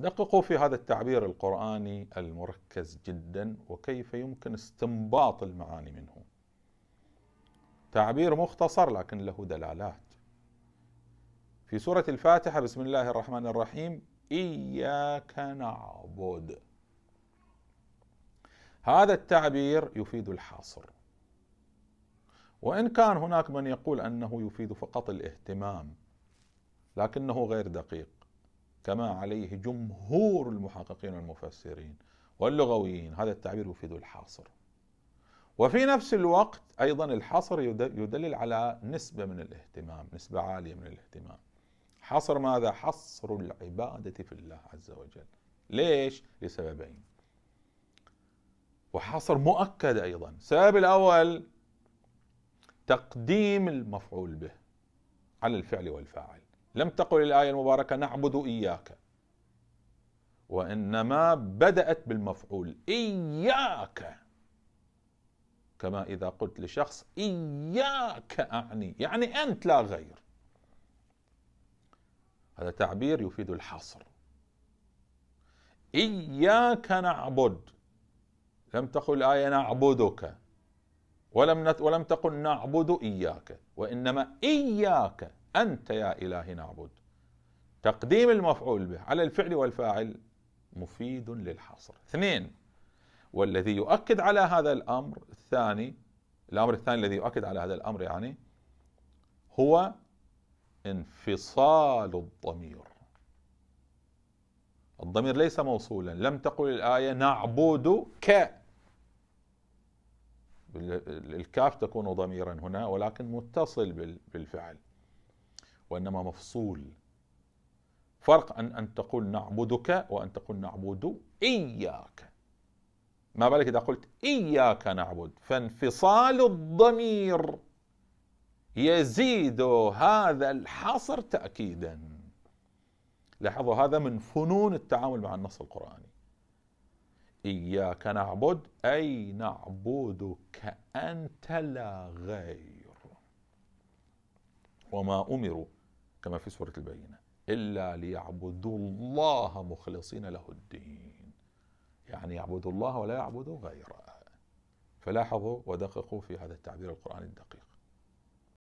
دققوا في هذا التعبير القرآني المركز جدا وكيف يمكن استنباط المعاني منه. تعبير مختصر لكن له دلالات. في سورة الفاتحة بسم الله الرحمن الرحيم إياك نعبد. هذا التعبير يفيد الحاصر. وإن كان هناك من يقول أنه يفيد فقط الاهتمام لكنه غير دقيق. كما عليه جمهور المحققين والمفسرين واللغويين هذا التعبير يفيد الحاصر وفي نفس الوقت أيضا الحصر يدلل على نسبة من الاهتمام نسبة عالية من الاهتمام حصر ماذا؟ حصر العبادة في الله عز وجل ليش؟ لسببين وحصر مؤكد أيضا السبب الأول تقديم المفعول به على الفعل والفاعل لم تقل الآية المباركة نعبد إياك وإنما بدأت بالمفعول إياك كما إذا قلت لشخص إياك أعني يعني أنت لا غير هذا تعبير يفيد الحصر إياك نعبد لم تقل الآية نعبدك ولم ولم تقل نعبد إياك وإنما إياك أنت يا إلهي نعبد تقديم المفعول به على الفعل والفاعل مفيد للحصر اثنين والذي يؤكد على هذا الأمر الثاني الأمر الثاني الذي يؤكد على هذا الأمر يعني هو انفصال الضمير الضمير ليس موصولا لم تقل الآية نعبدك الكاف تكون ضميرا هنا ولكن متصل بالفعل وإنما مفصول فرق أن أن تقول نعبدك وأن تقول نعبد إياك ما بالك إذا قلت إياك نعبد فانفصال الضمير يزيد هذا الحصر تأكيدا لاحظوا هذا من فنون التعامل مع النص القرآني إياك نعبد أي نعبدك أنت لا غير وما أمروا كما في سورة البينة إلا ليعبدوا الله مخلصين له الدين يعني يعبدوا الله ولا يعبدوا غيره فلاحظوا ودققوا في هذا التعبير القرآني الدقيق